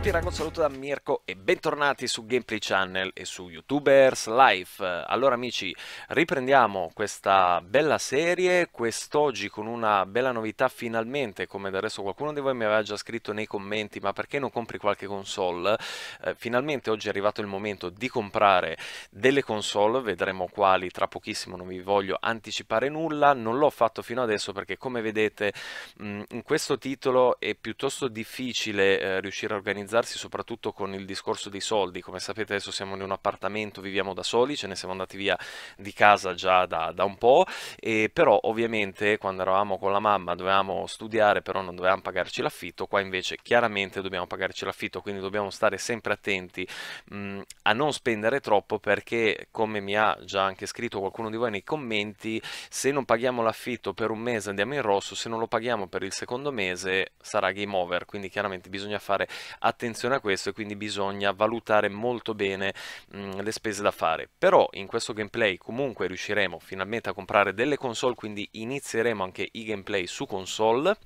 tutti ragazzi, un saluto da Mirko e bentornati su Gameplay Channel e su YouTubers Life. Allora amici, riprendiamo questa bella serie, quest'oggi con una bella novità finalmente, come del resto qualcuno di voi mi aveva già scritto nei commenti, ma perché non compri qualche console? Eh, finalmente oggi è arrivato il momento di comprare delle console, vedremo quali tra pochissimo, non vi voglio anticipare nulla, non l'ho fatto fino adesso perché come vedete mh, mm, in questo titolo è piuttosto difficile eh, riuscire a organizzare organizzarsi soprattutto con il discorso dei soldi, come sapete adesso siamo in un appartamento, viviamo da soli, ce ne siamo andati via di casa già da, da un po', e però ovviamente quando eravamo con la mamma dovevamo studiare, però non dovevamo pagarci l'affitto, qua invece chiaramente dobbiamo pagarci l'affitto, quindi dobbiamo stare sempre attenti mh, a non spendere troppo perché come mi ha già anche scritto qualcuno di voi nei commenti, se non paghiamo l'affitto per un mese andiamo in rosso, se non lo paghiamo per il secondo mese sarà game over, quindi chiaramente bisogna fare attenzione attenzione a questo e quindi bisogna valutare molto bene mh, le spese da fare. Però in questo gameplay comunque riusciremo finalmente a comprare delle console, quindi inizieremo anche i gameplay su console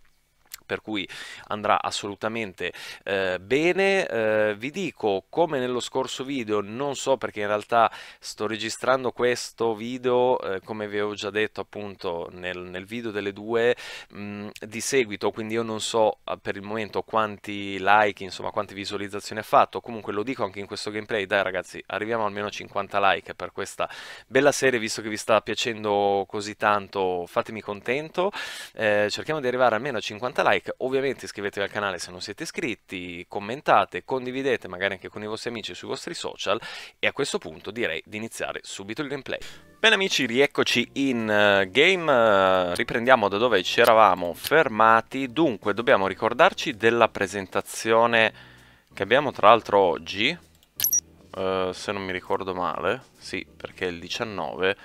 per cui andrà assolutamente eh, bene. Eh, vi dico, come nello scorso video, non so perché in realtà sto registrando questo video, eh, come vi avevo già detto appunto nel, nel video delle due, mh, mm, di seguito, quindi io non so eh, per il momento quanti like, insomma quante visualizzazioni ha fatto, comunque lo dico anche in questo gameplay, dai ragazzi, arriviamo almeno a 50 like per questa bella serie, visto che vi sta piacendo così tanto, fatemi contento, eh, cerchiamo di arrivare almeno a 50 like like, ovviamente iscrivetevi al canale se non siete iscritti, commentate, condividete magari anche con i vostri amici sui vostri social e a questo punto direi di iniziare subito il gameplay. Bene amici, rieccoci in eh, game, eh, riprendiamo da dove ci eravamo fermati, dunque dobbiamo ricordarci della presentazione che abbiamo tra l'altro oggi, uh, se non mi ricordo male, sì perché è il 19,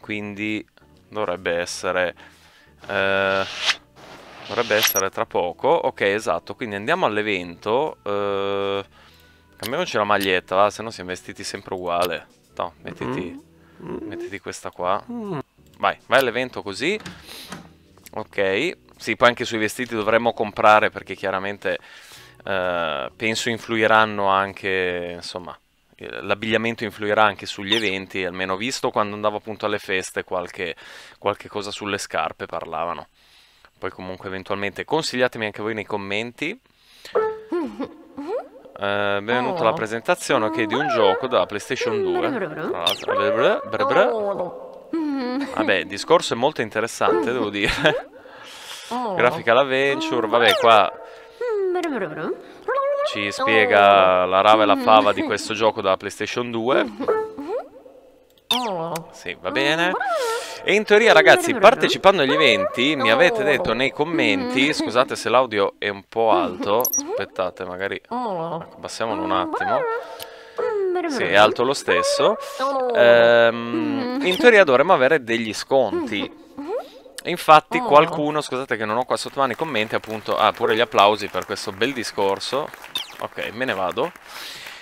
quindi dovrebbe essere... Uh, Dovrebbe essere tra poco. Ok, esatto. Quindi andiamo all'evento. Eh, cambiamoci la maglietta, va? Se no siamo vestiti sempre uguale. No, mettiti, mm. mettiti questa qua. Vai, vai all'evento così. Ok. Sì, poi anche sui vestiti dovremmo comprare perché chiaramente eh, penso influiranno anche, insomma, l'abbigliamento influirà anche sugli eventi, almeno visto quando andavo appunto alle feste qualche, qualche cosa sulle scarpe parlavano. Poi comunque eventualmente consigliatemi anche voi nei commenti. Eh, benvenuto alla oh. presentazione ok, di un gioco della PlayStation 2. Mm, vabbè, il discorso è molto interessante, devo dire. Oh. Grafica l'Aventure, vabbè, qua ci spiega la rava e la fava di questo gioco della PlayStation 2. Sì, va bene. E mm. in teoria ragazzi, partecipando agli eventi, mi avete oh. detto nei commenti, mm. scusate se l'audio è un po' alto, aspettate magari oh. abbassiamolo un attimo. Mm, sì, è alto lo stesso. Oh. Ehm, in teoria dovremmo avere degli sconti. Infatti qualcuno, scusate che non ho qua sotto mano i commenti, appunto, ah pure gli applausi per questo bel discorso. Ok, me ne vado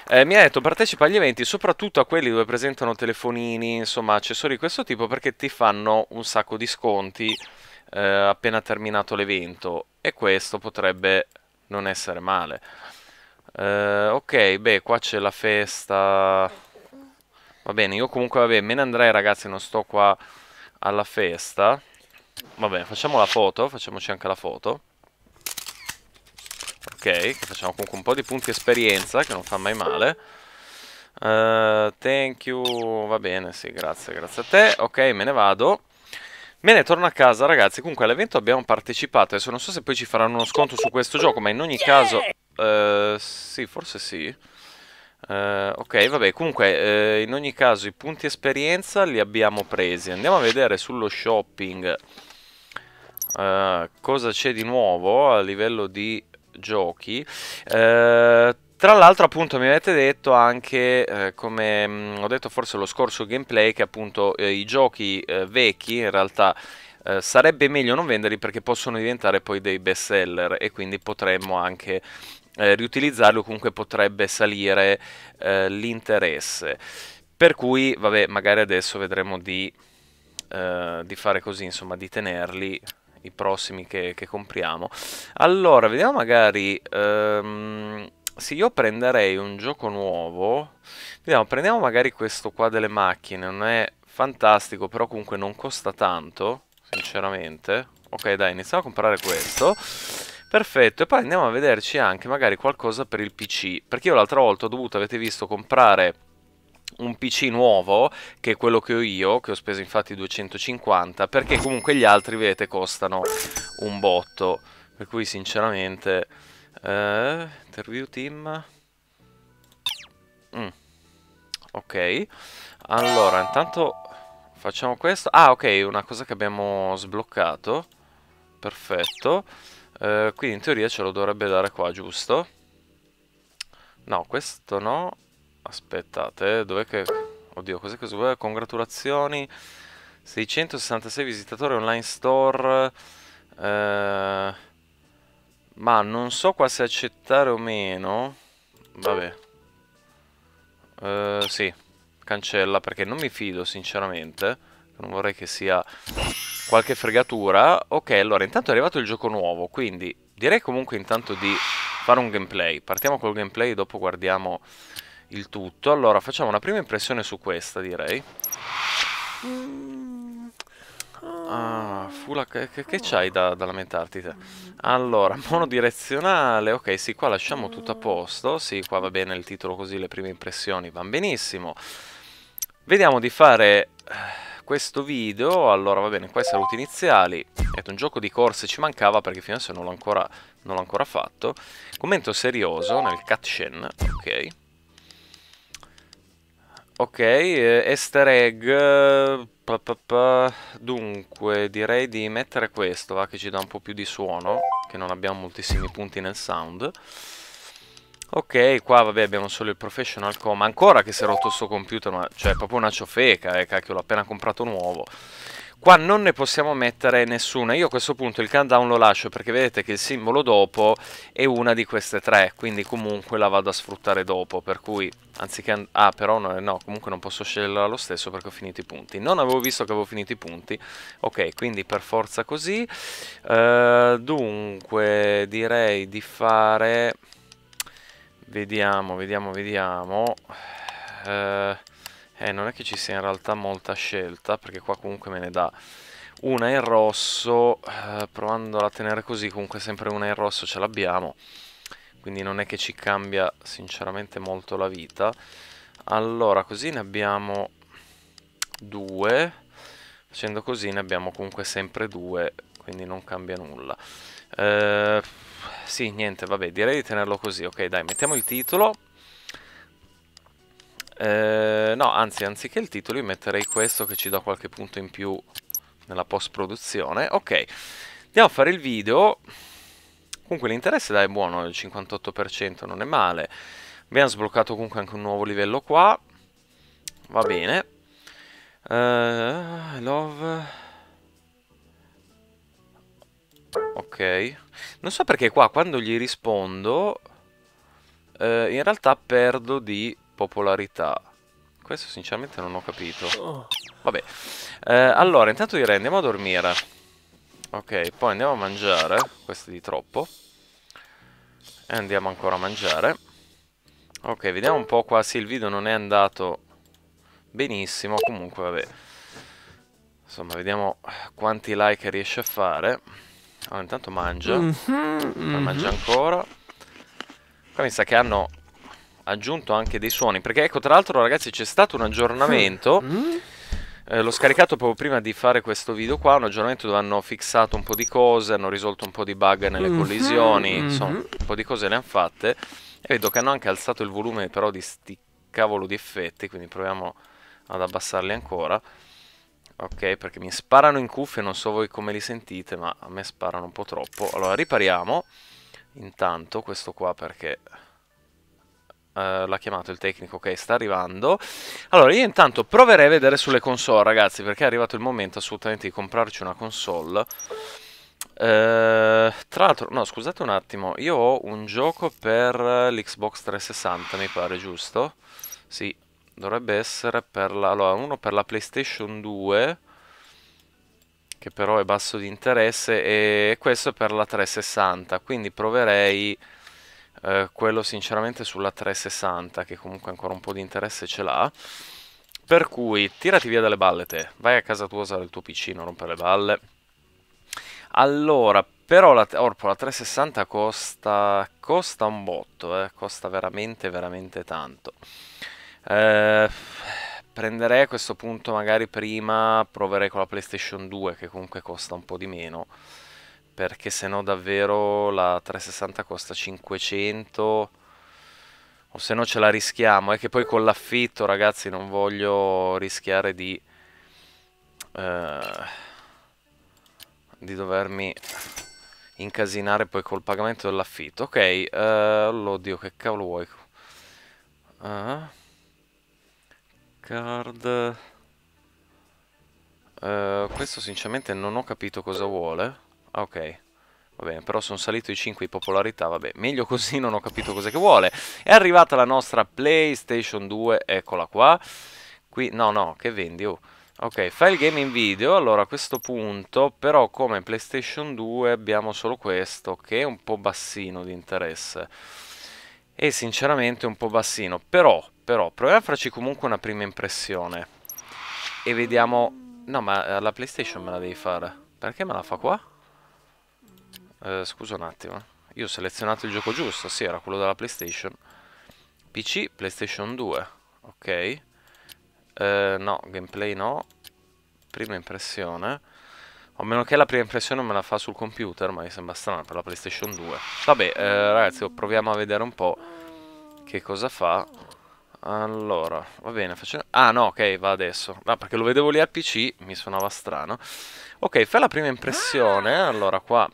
eh, mi ha detto partecipa agli eventi, soprattutto a quelli dove presentano telefonini, insomma accessori di questo tipo, perché ti fanno un sacco di sconti eh, appena terminato l'evento e questo potrebbe non essere male. Eh, ok, beh, qua c'è la festa. Va bene, io comunque vabbè, me ne andrei ragazzi, non sto qua alla festa. Vabbè, facciamo la foto, facciamoci anche la foto che facciamo comunque un po' di punti esperienza, che non fa mai male. Uh, thank you, va bene, sì, grazie, grazie a te. Ok, me ne vado. Me ne torno a casa, ragazzi. Comunque all'evento abbiamo partecipato. Adesso non so se poi ci faranno uno sconto su questo gioco, ma in ogni caso... Uh, sì, forse sì. Uh, ok, vabbè, comunque in ogni caso i punti esperienza li abbiamo presi. Andiamo a vedere sullo shopping cosa c'è di nuovo a livello di giochi. Eh, tra l'altro appunto mi avete detto anche, eh, come mh, mm, ho detto forse lo scorso gameplay, che appunto eh, i giochi eh, vecchi in realtà eh, sarebbe meglio non venderli perché possono diventare poi dei best seller e quindi potremmo anche eh, riutilizzarli o comunque potrebbe salire l'interesse. Per cui, vabbè, magari adesso vedremo di, di fare così, insomma, di tenerli i prossimi che, che compriamo. Allora, vediamo magari... Ehm, se io prenderei un gioco nuovo... Vediamo, prendiamo magari questo qua delle macchine, non è fantastico, però comunque non costa tanto, sinceramente. Ok, dai, iniziamo a comprare questo. Perfetto, e poi andiamo a vederci anche magari qualcosa per il PC, perché io l'altra volta ho dovuto, avete visto, comprare un PC nuovo, che è quello che ho io, che ho speso infatti 250, perché comunque gli altri, vedete, costano un botto. Per cui sinceramente... Eh, interview team... Mm. Ok. Allora, intanto facciamo questo. Ah, ok, una cosa che abbiamo sbloccato. Perfetto. Eh, quindi in teoria ce lo dovrebbe dare qua, giusto? No, questo no. Aspettate, eh, dov'è che... Oddio, cos'è che subeva? Congratulazioni. 666 visitatori online store. Eh, ma non so qua se accettare o meno. Vabbè. Eh, sì, cancella perché non mi fido sinceramente. Non vorrei che sia qualche fregatura. Ok, allora intanto è arrivato il gioco nuovo, quindi direi comunque intanto di fare un gameplay. Partiamo col gameplay, e dopo guardiamo il tutto. Allora, facciamo una prima impressione su questa, direi. Mm. Ah, Fula, che, che c'hai da, da, lamentarti te? Allora, monodirezionale, ok, sì, qua lasciamo tutto a posto, sì, qua va bene il titolo così, le prime impressioni va benissimo. Vediamo di fare eh, questo video, allora va bene, qua i saluti iniziali, detto, un gioco di corse ci mancava perché fino adesso non l'ho ancora, ancora, fatto. Commento serioso nel cutscene, ok. Ok, eh, easter egg... Eh, pa, pa, pa. Dunque, direi di mettere questo, va, che ci dà un po' più di suono, che non abbiamo moltissimi punti nel sound. Ok, qua vabbè abbiamo solo il professional com, ancora che si è rotto il suo computer, ma cioè è proprio una ciofeca, eh, cacchio, l'ho appena comprato nuovo. Qua non ne possiamo mettere nessuna. Io a questo punto il countdown lo lascio perché vedete che il simbolo dopo è una di queste tre, quindi comunque la vado a sfruttare dopo, per cui anziché... Ah, però no, no comunque non posso sceglierla lo stesso perché ho finito i punti. Non avevo visto che avevo finito i punti. Ok, quindi per forza così. Uh, dunque, direi di fare... Vediamo, vediamo, vediamo. Uh, eh, non è che ci sia in realtà molta scelta, perché qua comunque me ne dà una in rosso, eh, provandola a tenere così, comunque sempre una in rosso ce l'abbiamo, quindi non è che ci cambia sinceramente molto la vita. Allora, così ne abbiamo due, facendo così ne abbiamo comunque sempre due, quindi non cambia nulla. Eh, sì, niente, vabbè, direi di tenerlo così, ok, dai, mettiamo il titolo eh, no, anzi, anziché il titolo io metterei questo che ci dà qualche punto in più nella post-produzione. Ok, andiamo a fare il video. Comunque l'interesse dai è buono, il 58% non è male. Abbiamo sbloccato comunque anche un nuovo livello qua. Va bene. Uh, love... Ok. Non so perché qua quando gli rispondo... Uh, in realtà perdo di popolarità. Questo sinceramente non ho capito. Oh. Vabbè. Eh, allora, intanto direi andiamo a dormire. Ok, poi andiamo a mangiare. Questo è di troppo. E andiamo ancora a mangiare. Ok, vediamo un po' qua. Sì, il video non è andato benissimo. Comunque, vabbè. Insomma, vediamo quanti like riesce a fare. Allora, intanto mangia. Mm -hmm, mm -hmm. Mangia mhm. ancora. Qua mi sa che hanno aggiunto anche dei suoni, perché ecco, tra l'altro ragazzi c'è stato un aggiornamento... Mm. Eh, l'ho scaricato proprio prima di fare questo video qua, un aggiornamento dove hanno fissato un po' di cose, hanno risolto un po' di bug nelle mhm. collisioni, mm -hmm. insomma, un po' di cose le hanno fatte. E vedo che hanno anche alzato il volume però di sti cavolo di effetti, quindi proviamo ad abbassarli ancora. Ok, perché mi sparano in cuffie, non so voi come li sentite, ma a me sparano un po' troppo. Allora, ripariamo intanto questo qua perché eh, l'ha chiamato il tecnico che sta arrivando. Allora, io intanto proverei a vedere sulle console, ragazzi, perché è arrivato il momento assolutamente di comprarci una console. Uh, tra l'altro, no, scusate un attimo, io ho un gioco per l'Xbox 360, mi pare, giusto? Sì, dovrebbe essere per la... Allora, uno per la PlayStation 2, che però è basso di interesse, e questo è per la 360, quindi proverei eh, quello sinceramente sulla 360 che comunque ancora un po' di interesse ce l'ha. Per cui tirati via dalle balle te, vai a casa tua a usare il tuo PC, non rompere le balle. Allora, però la, Orpo la 360 costa, costa un botto, eh, costa veramente veramente tanto. Eh, prenderei a questo punto magari prima, proverei con la PlayStation 2 che comunque costa un po' di meno perché se no davvero la 360 costa 500 o se no ce la rischiamo è che poi con l'affitto ragazzi non voglio rischiare di eh, di dovermi incasinare poi col pagamento dell'affitto ok eh, oddio che cavolo vuoi uh, card eh, questo sinceramente non ho capito cosa vuole ok. Va bene, però sono salito i 5 di popolarità, vabbè, meglio così, non ho capito cosa che vuole. È arrivata la nostra PlayStation 2, eccola qua. Qui, no, no, che vendi, oh. Ok, file game in video, allora a questo punto, però come PlayStation 2 abbiamo solo questo, che è un po' bassino di interesse. E sinceramente un po' bassino, però, però, proviamo a farci comunque una prima impressione. E vediamo... No, ma eh, la PlayStation me la devi fare. Perché me la fa qua? Eh, scusa un attimo. Eh. Io ho selezionato il gioco giusto, sì, era quello della PlayStation. PC, PlayStation 2, ok. Eh, no, gameplay no. Prima impressione. A meno che la prima impressione me la fa sul computer, ma mi sembra strano per la PlayStation 2. Vabbè, eh, ragazzi, oh, proviamo a vedere un po' che cosa fa. Allora, va bene, facciamo... Ah no, ok, va adesso. Ah, perché lo vedevo lì al PC, mi suonava strano. Ok, fa la prima impressione. Allora, qua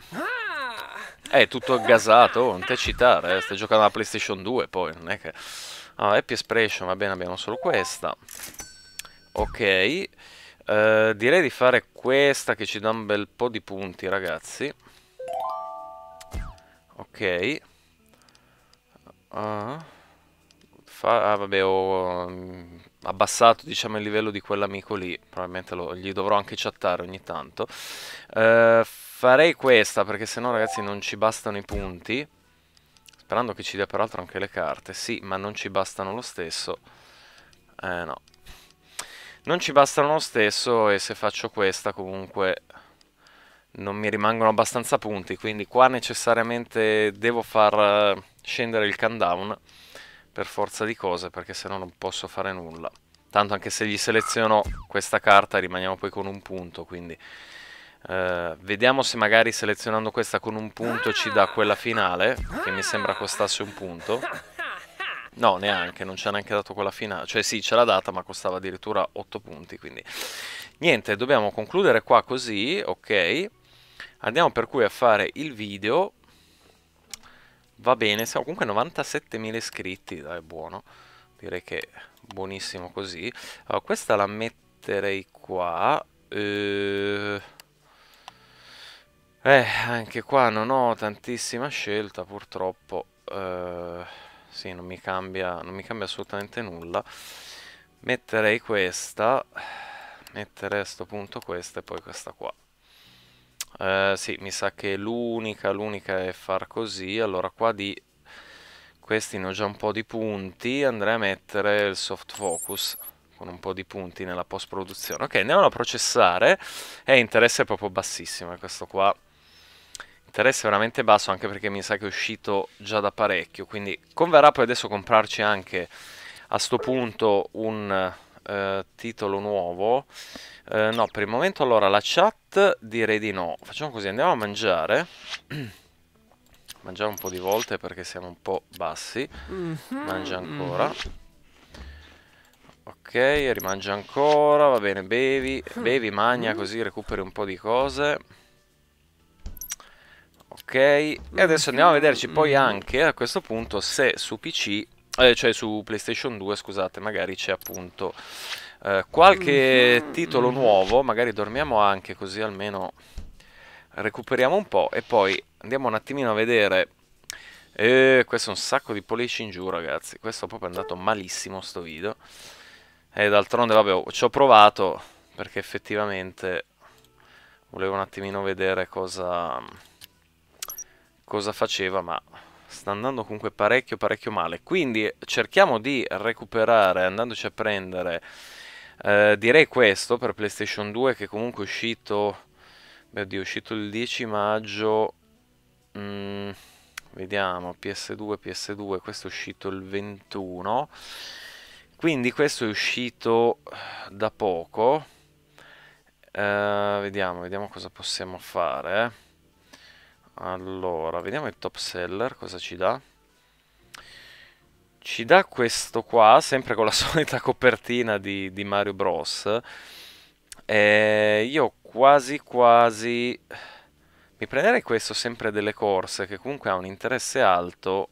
è eh, tutto aggasato, oh, non te citare, eh. stai giocando alla PlayStation 2 poi, non è che... Ah, Happy Expression, va bene, abbiamo solo questa. Ok, uh, direi di fare questa che ci dà un bel po' di punti, ragazzi. Ok. Uh, ah, vabbè, ho mm, abbassato diciamo il livello di quell'amico lì probabilmente lo, gli dovrò anche chattare ogni tanto eh, farei questa perché sennò ragazzi non ci bastano i punti sperando che ci dia peraltro anche le carte sì ma non ci bastano lo stesso eh no non ci bastano lo stesso e se faccio questa comunque non mi rimangono abbastanza punti quindi qua necessariamente devo far eh, scendere il countdown per forza di cose perché se no non posso fare nulla. Tanto anche se gli seleziono questa carta rimaniamo poi con un punto, quindi... Eh, vediamo se magari selezionando questa con un punto ci dà quella finale, che mi sembra costasse un punto. No, neanche, non ci ha neanche dato quella finale. Cioè sì, ce l'ha data, ma costava addirittura 8 punti, quindi... Niente, dobbiamo concludere qua così, ok? Andiamo per cui a fare il video Va bene, siamo comunque 97.000 iscritti, dai, buono. Direi che buonissimo così. Allora, questa la metterei qua. Eh... eh, anche qua non ho tantissima scelta, purtroppo. Eh... Sì, non mi, cambia, non mi cambia assolutamente nulla. Metterei questa. Metterei a sto punto questa e poi questa qua. Uh, sì, mi sa che l'unica, l'unica è far così. Allora qua di questi ne ho già un po' di punti. Andrei a mettere il soft focus con un po' di punti nella post produzione. Ok, andiamo a processare. E eh, interesse è proprio bassissimo eh, questo qua. Interesse veramente basso anche perché mi sa che è uscito già da parecchio. Quindi converrà poi adesso comprarci anche a sto punto un eh, titolo nuovo. Eh, no, per il momento allora la chat direi di no. Facciamo così, andiamo a mangiare. Mangiamo un po' di volte perché siamo un po' bassi. Mhm. Mangia ancora. Ok, rimangia ancora, va bene, bevi, mm. bevi, magna mm. così recuperi un po' di cose. Ok, e mm, adesso andiamo a vederci poi anche a questo punto se su PC eh, cioè su PlayStation 2, scusate, magari c'è appunto eh, qualche mm -hmm. titolo nuovo, magari dormiamo anche così almeno recuperiamo un po' e poi andiamo un attimino a vedere eh, questo è un sacco di pollici in giù ragazzi, questo è proprio andato malissimo sto video e eh, d'altronde vabbè oh, ci ho provato perché effettivamente volevo un attimino vedere cosa cosa faceva ma sta andando comunque parecchio parecchio male. Quindi cerchiamo di recuperare andandoci a prendere eh, direi questo per PlayStation 2 che comunque è uscito beh, oddio, è uscito il 10 maggio. Mm, vediamo PS2, PS2, questo è uscito il 21. Quindi questo è uscito eh, da poco. Uh, vediamo, vediamo cosa possiamo fare. Eh. Allora, vediamo il top seller, cosa ci dà. Ci dà questo qua, sempre con la solita copertina di, di Mario Bros. E io quasi quasi... Mi prenderei questo sempre delle corse, che comunque ha un interesse alto.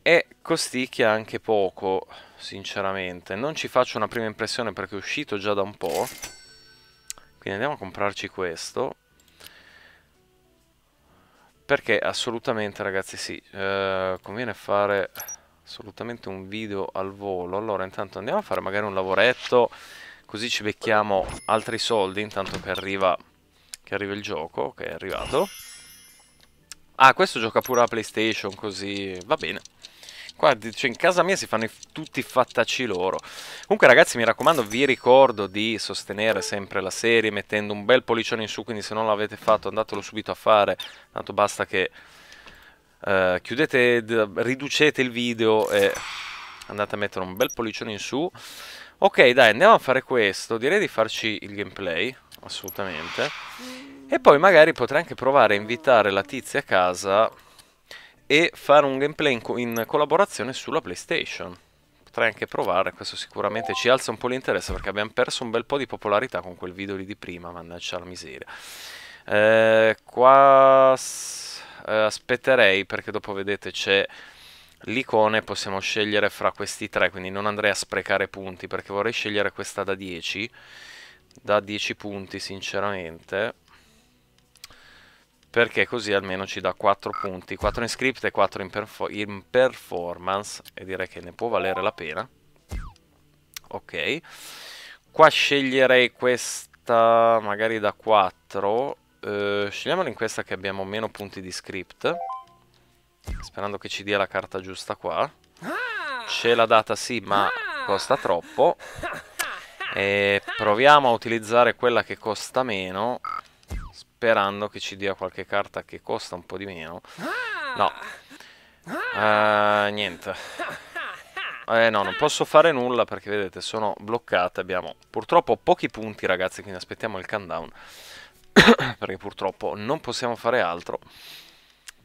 E costicchia anche poco, sinceramente. Non ci faccio una prima impressione perché è uscito già da un po'. Quindi andiamo a comprarci questo. Perché assolutamente ragazzi sì, eh, conviene fare assolutamente un video al volo. Allora intanto andiamo a fare magari un lavoretto, così ci becchiamo altri soldi intanto che arriva, che arriva il gioco, che è arrivato. Ah, questo gioca pure a PlayStation, così va bene. Qua cioè, in casa mia si fanno i tutti i fattacci loro. Comunque ragazzi mi raccomando vi ricordo di sostenere sempre la serie mettendo un bel pollicione in su, quindi se non l'avete fatto andatelo subito a fare, tanto basta che eh, chiudete, riducete il video e andate a mettere un bel pollicione in su. Ok dai andiamo a fare questo, direi di farci il gameplay, assolutamente. E poi magari potrei anche provare a invitare la tizia a casa e fare un gameplay in, co in collaborazione sulla PlayStation. Potrei anche provare, questo sicuramente ci alza un po' l'interesse perché abbiamo perso un bel po' di popolarità con quel video lì di prima, mannaggia la miseria. Eh, qua eh, aspetterei perché dopo vedete c'è l'icone possiamo scegliere fra questi tre quindi non andrei a sprecare punti perché vorrei scegliere questa da 10 da 10 punti sinceramente perché così almeno ci dà 4 punti, 4 in script e 4 in, perfor in performance e direi che ne può valere la pena. Ok, qua sceglierei questa magari da 4, eh, scegliamola in questa che abbiamo meno punti di script, sperando che ci dia la carta giusta qua. Ce l'ha data sì, ma costa troppo. E proviamo a utilizzare quella che costa meno sperando che ci dia qualche carta che costa un po' di meno. Ah! No. Uh, niente. Eh no, non posso fare nulla perché vedete sono bloccate, abbiamo purtroppo pochi punti ragazzi, quindi aspettiamo il countdown. perché purtroppo non possiamo fare altro.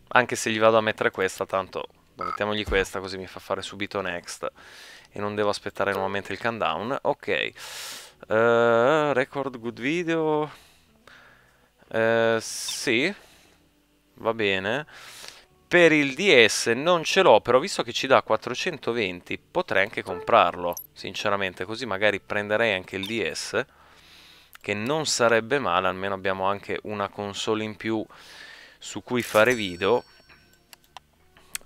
Anche se gli vado a mettere questa, tanto mettiamogli questa così mi fa fare subito next. E non devo aspettare nuovamente il countdown. Ok. Uh, record good video eh, sì, va bene. Per il DS non ce l'ho, però visto che ci dà 420 potrei anche comprarlo, sinceramente, così magari prenderei anche il DS, che non sarebbe male, almeno abbiamo anche una console in più su cui fare video.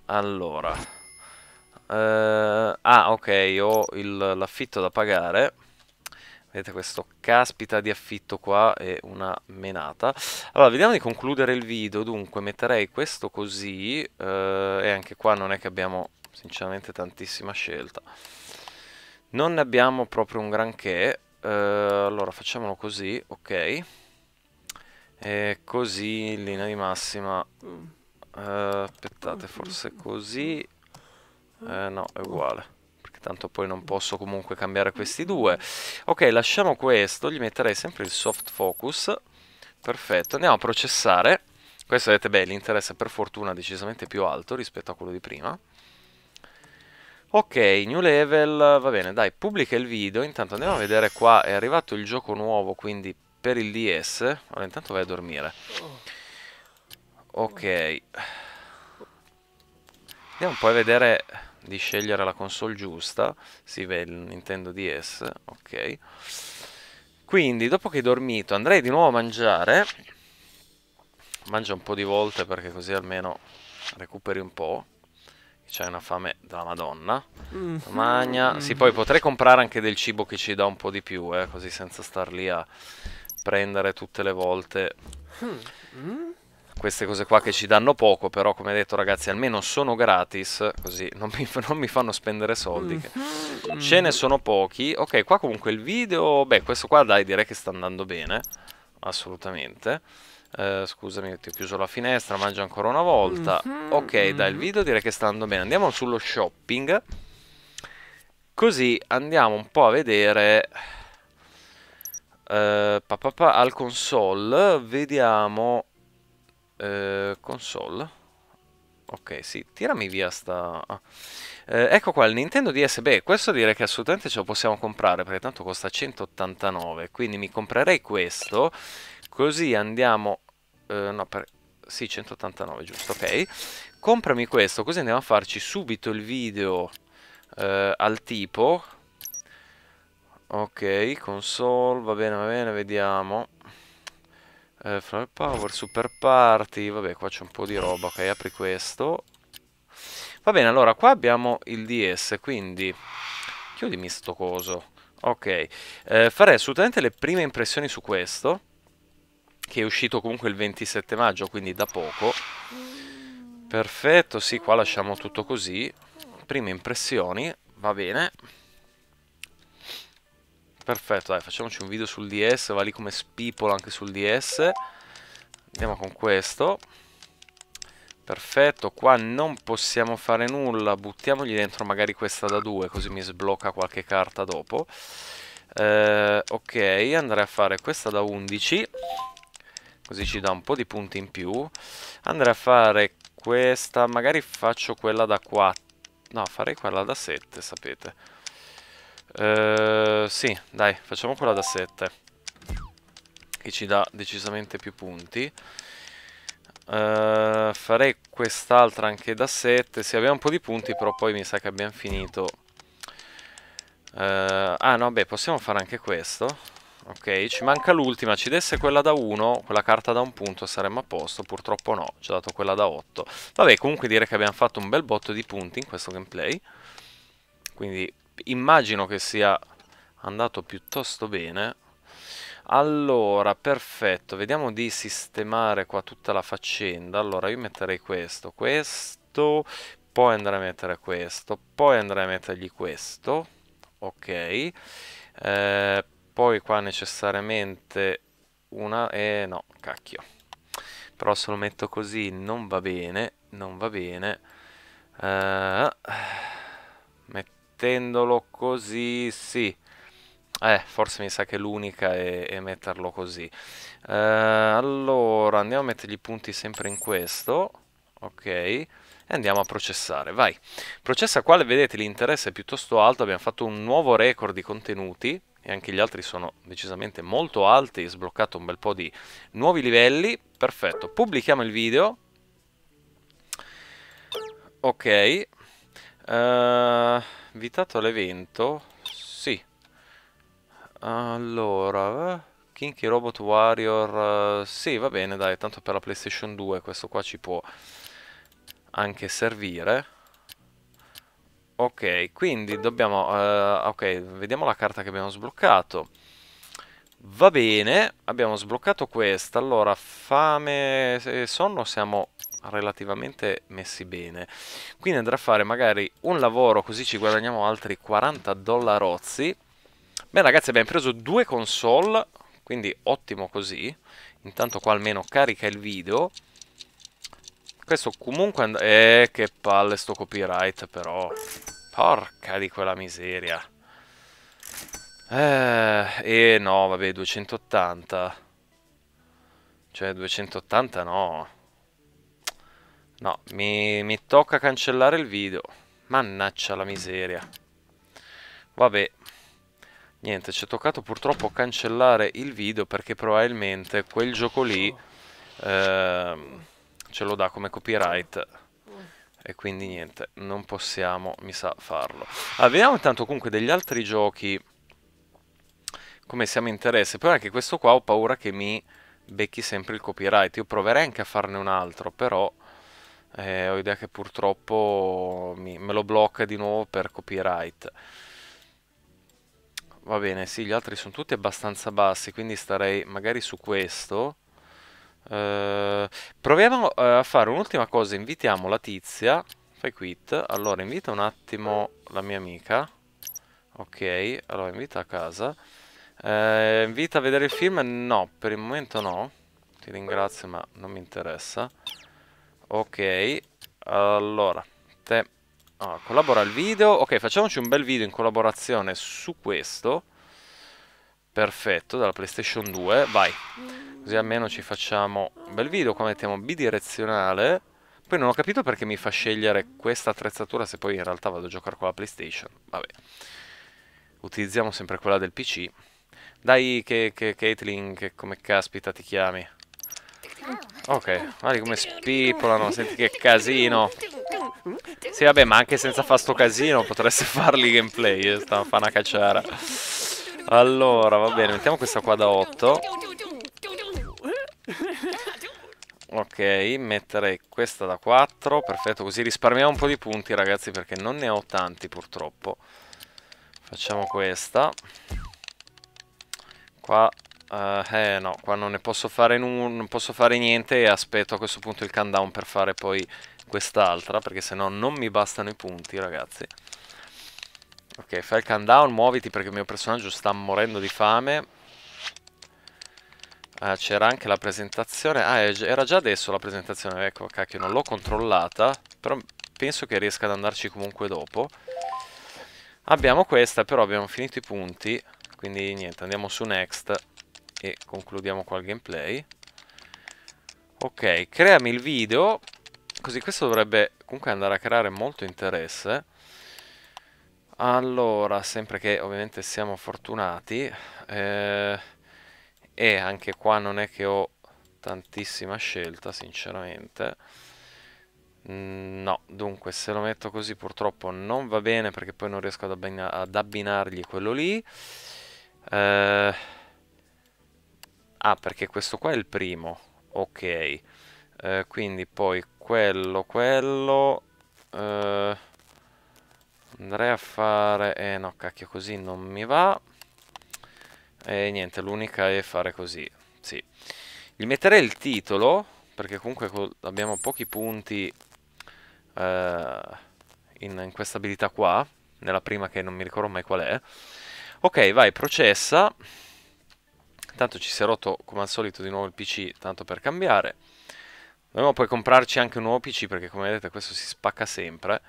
Allora, eh, ah ok, ho l'affitto da pagare. Vedete questo caspita di affitto qua è una menata. Allora, vediamo di concludere il video. Dunque, metterei questo così. Eh, e anche qua non è che abbiamo sinceramente tantissima scelta. Non ne abbiamo proprio un granché. Eh, allora, facciamolo così, ok. E così, in linea di massima... Eh, aspettate, forse così... Eh, no, è uguale tanto poi non posso comunque cambiare questi due. Ok, lasciamo questo, gli metterei sempre il soft focus, perfetto, andiamo a processare. Questo vedete, beh, l'interesse per fortuna è decisamente più alto rispetto a quello di prima. Ok, new level, va bene, dai, pubblica il video, intanto andiamo a vedere qua, è arrivato il gioco nuovo, quindi per il DS. allora, intanto vai a dormire. Ok. Andiamo poi a vedere di scegliere la console giusta, si vede Nintendo DS, ok. Quindi dopo che hai dormito andrei di nuovo a mangiare, mangia un po' di volte perché così almeno recuperi un po'. C'è una fame della madonna. Mm-hmm. Magna. Sì, poi potrei comprare anche del cibo che ci dà un po' di più, eh, così senza star lì a prendere tutte le volte. Hmm. Mm queste cose qua che ci danno poco, però come detto ragazzi almeno sono gratis, così non mi, non mi fanno spendere soldi. Mm -hmm. Ce ne sono pochi. Ok, qua comunque il video, beh questo qua dai direi che sta andando bene, assolutamente. Uh, scusami, ti ho chiuso la finestra, mangio ancora una volta. Mm -hmm. Ok, dai, il video direi che sta andando bene. Andiamo sullo shopping. Così andiamo un po' a vedere... Uh, pa, pa, pa, al console vediamo eh, console. Ok, sì, tirami via sta... Ah. Eh, ecco qua, il Nintendo DS, beh, questo direi che assolutamente ce lo possiamo comprare, perché tanto costa 189, quindi mi comprerei questo, così andiamo... Eh, no, per... sì, 189, giusto, ok. Comprami questo, così andiamo a farci subito il video eh, al tipo. Ok, console, va bene, va bene, vediamo. Eh, Flower Power, Super Party, vabbè qua c'è un po' di roba, ok, apri questo. Va bene, allora qua abbiamo il DS, quindi chiudimi sto coso. Ok, eh, farei assolutamente le prime impressioni su questo, che è uscito comunque il 27 maggio, quindi da poco. Perfetto, sì, qua lasciamo tutto così. Prime impressioni, va bene. Perfetto, dai, facciamoci un video sul DS, va lì come spipolo anche sul DS. Andiamo con questo. Perfetto, qua non possiamo fare nulla, buttiamogli dentro magari questa da due, così mi sblocca qualche carta dopo. Eh, ok, andrei a fare questa da 11, così ci dà un po' di punti in più. Andrei a fare questa, magari faccio quella da 4, no, farei quella da 7, sapete. Eh, sì, dai, facciamo quella da 7. Che ci dà decisamente più punti. Uh, farei quest'altra anche da 7. Sì, abbiamo un po' di punti, però poi mi sa che abbiamo finito. Uh, ah, no, beh, possiamo fare anche questo. Ok, ci manca l'ultima. Ci desse quella da 1, quella carta da un punto, saremmo a posto. Purtroppo no, ci ha dato quella da 8. Vabbè, comunque dire che abbiamo fatto un bel botto di punti in questo gameplay. Quindi immagino che sia andato piuttosto bene. Allora, perfetto, vediamo di sistemare qua tutta la faccenda. Allora, io metterei questo, questo, poi andrei a mettere questo, poi andrei a mettergli questo, ok. Eh, poi qua necessariamente una... Eh no, cacchio. Però se lo metto così non va bene, non va bene. Eh mettendolo così, sì. Eh, forse mi sa che l'unica è, è, metterlo così. Eh, allora, andiamo a mettergli i punti sempre in questo. Ok e andiamo a processare, vai. Processa quale vedete l'interesse è piuttosto alto, abbiamo fatto un nuovo record di contenuti e anche gli altri sono decisamente molto alti, sbloccato un bel po' di nuovi livelli, perfetto. Pubblichiamo il video. Ok. Uh... Invitato all'evento? Sì. Allora, Kinky Robot Warrior... Eh, sì, va bene, dai, tanto per la PlayStation 2 questo qua ci può anche servire. Ok, quindi dobbiamo... Uh, ok, vediamo la carta che abbiamo sbloccato. Va bene, abbiamo sbloccato questa. Allora, fame e sonno siamo relativamente messi bene. Quindi andrà a fare magari un lavoro così ci guadagniamo altri 40 dollarozzi. Beh ragazzi abbiamo preso due console, quindi ottimo così. Intanto qua almeno carica il video. Questo comunque... And- eh, che palle sto copyright però. Porca di quella miseria. Eh, eh no, vabbè, 280. Cioè, 280 no. No, mi, mi tocca cancellare il video. Mannaccia la miseria. Vabbè. Niente, ci è toccato purtroppo cancellare il video perché probabilmente quel gioco lì eh, ce lo dà come copyright. E quindi niente, non possiamo, mi sa, farlo. Ah, vediamo intanto comunque degli altri giochi come siamo interessati. Però anche questo qua ho paura che mi becchi sempre il copyright. Io proverei anche a farne un altro, però eh, ho idea che purtroppo mi, me lo blocca di nuovo per copyright. Va bene, sì, gli altri sono tutti abbastanza bassi, quindi starei magari su questo. Eh, proviamo eh, a fare un'ultima cosa, invitiamo la tizia, fai quit, allora invita un attimo la mia amica, ok, allora invita a casa, eh, invita a vedere il film, no, per il momento no, ti ringrazio ma non mi interessa. Ok, allora, te ah, collabora il video. Ok, facciamoci un bel video in collaborazione su questo. Perfetto, dalla PlayStation 2, vai. Così almeno ci facciamo un bel video, qua mettiamo bidirezionale. Poi non ho capito perché mi fa scegliere questa attrezzatura se poi in realtà vado a giocare con la PlayStation. Vabbè. Utilizziamo sempre quella del PC. Dai, che, che Caitlin, che come caspita ti chiami? Ok, guardi come spipolano, senti che casino. Sì, vabbè, ma anche senza fare sto casino potreste farli gameplay, eh, a fa una cacciara. Allora, va bene, mettiamo questa qua da 8. Ok, metterei questa da 4, perfetto, così risparmiamo un po' di punti ragazzi perché non ne ho tanti purtroppo. Facciamo questa. Qua Uh, eh no, qua non ne posso fare, non posso fare niente e aspetto a questo punto il countdown per fare poi quest'altra, perché se no non mi bastano i punti, ragazzi. Ok, fai il countdown, muoviti perché il mio personaggio sta morendo di fame. Ah, c'era anche la presentazione. Ah, era già adesso la presentazione. Ecco, cacchio, non l'ho controllata. Però penso che riesca ad andarci comunque dopo. Abbiamo questa, però abbiamo finito i punti. Quindi niente, andiamo su next e concludiamo qua il gameplay. Ok, creami il video, così questo dovrebbe comunque andare a creare molto interesse. Allora, sempre che ovviamente siamo fortunati, eh, e anche qua non è che ho tantissima scelta, sinceramente. No, dunque se lo metto così purtroppo non va bene perché poi non riesco ad, abbina ad abbinargli quello lì. Eh, Ah, perché questo qua è il primo. Ok. Eh, quindi poi quello, quello... Eh, andrei a fare... Eh no, cacchio, così non mi va. E niente, l'unica è fare così. Sì. Gli metterei il titolo, perché comunque abbiamo pochi punti eh, in, in questa abilità qua. Nella prima che non mi ricordo mai qual è. Ok, vai, processa. Intanto ci si è rotto come al solito di nuovo il PC, tanto per cambiare. Dobbiamo poi comprarci anche un nuovo PC perché come vedete questo si spacca sempre.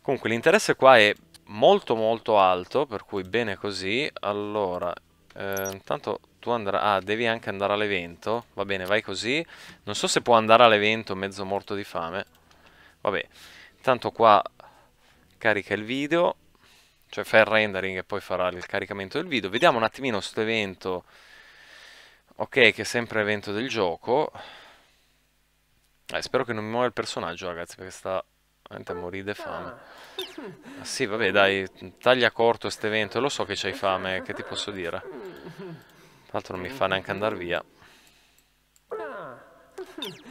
Comunque l'interesse qua è molto molto alto, per cui bene così. Allora, eh, intanto tu andrai... Ah, devi anche andare all'evento. Va bene, vai così. Non so se può andare all'evento mezzo morto di fame. Vabbè, intanto qua carica il video. Cioè fa il rendering e poi farà il caricamento del video. Vediamo un attimino questo evento Ok, che è sempre evento del gioco. Eh, spero che non mi muoia il personaggio, ragazzi, perché sta veramente a morire di fame. Ah, sì, vabbè, dai, taglia corto questo evento. Lo so che c'hai fame, che ti posso dire? Tra l'altro non mi fa neanche andare via.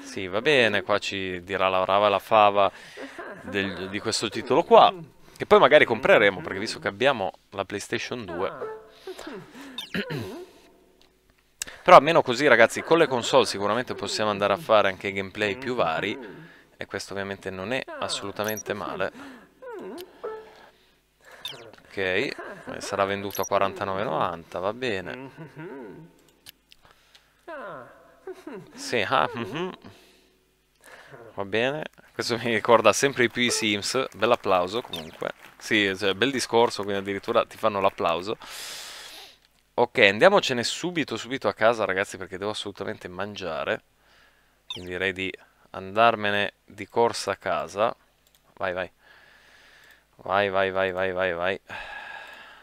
Sì, va bene, qua ci dirà la rava la fava del, di questo titolo qua. Che poi magari compreremo, perché visto che abbiamo la PlayStation 2... Però almeno così ragazzi con le console sicuramente possiamo andare a fare anche gameplay più vari E questo ovviamente non è assolutamente male Ok eh, Sarà venduto a 49,90 va bene Sì ah, mm -hmm. Va bene Questo mi ricorda sempre più i Sims Bell'applauso comunque Sì cioè, bel discorso quindi addirittura ti fanno l'applauso Ok, andiamocene subito, subito a casa ragazzi perché devo assolutamente mangiare. Quindi direi di andarmene di corsa a casa. Vai, vai. Vai, vai, vai, vai, vai, vai.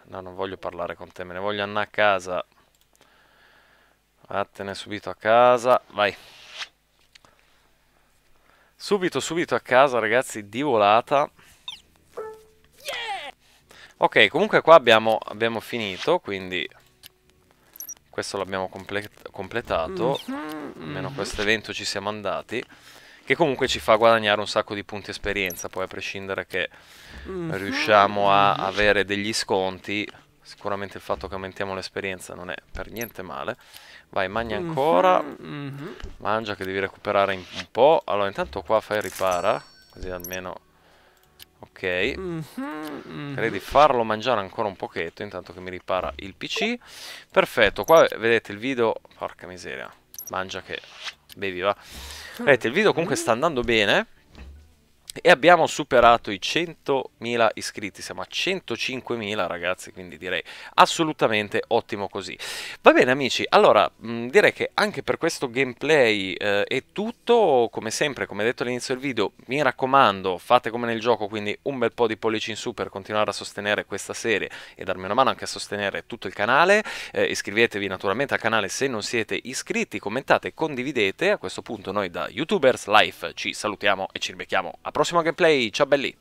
No, non voglio parlare con te, me ne voglio andare a casa. Vattene subito a casa, vai. Subito, subito a casa, ragazzi, di volata. Ok, comunque qua abbiamo, abbiamo finito, quindi questo l'abbiamo comple completato. Mm-hmm. Almeno questo evento ci siamo andati. Che comunque ci fa guadagnare un sacco di punti esperienza. Poi a prescindere che mm-hmm. riusciamo a avere degli sconti. Sicuramente il fatto che aumentiamo l'esperienza non è per niente male. Vai, mangia mm-hmm. ancora. Mangia che devi recuperare un po'. Allora intanto qua fai ripara. Così almeno Ok, mm direi di mhm. farlo mangiare ancora un pochetto intanto che mi ripara il PC. Perfetto, qua vedete il video... Porca miseria, mangia che bevi va. Vedete, il video comunque sta andando bene e abbiamo superato i 100.000 iscritti, siamo a 105.000 ragazzi, quindi direi assolutamente ottimo così. Va bene amici, allora mh, direi che anche per questo gameplay eh, è tutto, come sempre, come detto all'inizio del video, mi raccomando fate come nel gioco, quindi un bel po' di pollici in su per continuare a sostenere questa serie e darmi una mano anche a sostenere tutto il canale, eh, iscrivetevi naturalmente al canale se non siete iscritti, commentate, condividete, a questo punto noi da YouTubers Life ci salutiamo e ci ribecchiamo a presto prossimo gameplay, ciao belli!